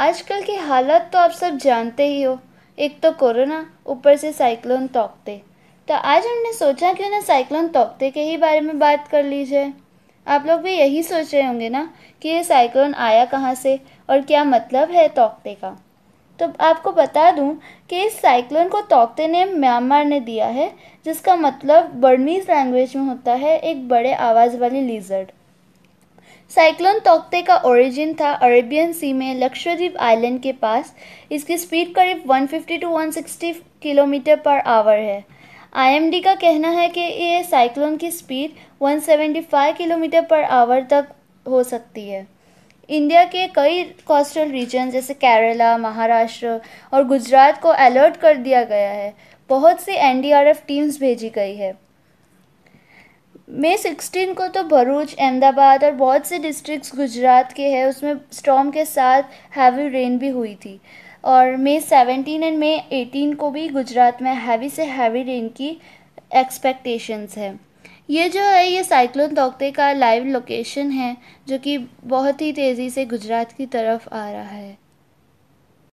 आजकल की हालत तो आप सब जानते ही हो एक तो कोरोना ऊपर से साइक्लोन तोकते तो आज हमने सोचा क्यों ना साइक्लोन तोकते के ही बारे में बात कर ली जाए आप लोग भी यही सोच रहे होंगे ना कि ये साइक्लोन आया कहाँ से और क्या मतलब है तोकते का तो आपको बता दूं कि इस साइक्लोन को तोकते ने म्यांमार ने दिया है जिसका मतलब बर्मीज़ लैंग्वेज में होता है एक बड़े आवाज़ वाली लीजर्ड साइक्लोन तोकते का ओरिजिन था अरेबियन सी में लक्षद्वीप आइलैंड के पास इसकी स्पीड करीब 150 टू 160 किलोमीटर पर आवर है आईएमडी का कहना है कि ये साइक्लोन की स्पीड 175 किलोमीटर पर आवर तक हो सकती है इंडिया के कई कोस्टल रीजन जैसे केरला महाराष्ट्र और गुजरात को अलर्ट कर दिया गया है बहुत सी एनडीआरएफ टीम्स भेजी गई है मे सिक्सटीन को तो भरूच अहमदाबाद और बहुत से डिस्ट्रिक्ट्स गुजरात के हैं उसमें स्टॉम के साथ हैवी रेन भी हुई थी और May seventeen and May eighteen को भी गुजरात में हैवी से हैवी रेन की एक्सपेक्टेशंस है ये जो है ये साइक्लोन तोते का लाइव लोकेशन है जो कि बहुत ही तेज़ी से गुजरात की तरफ आ रहा है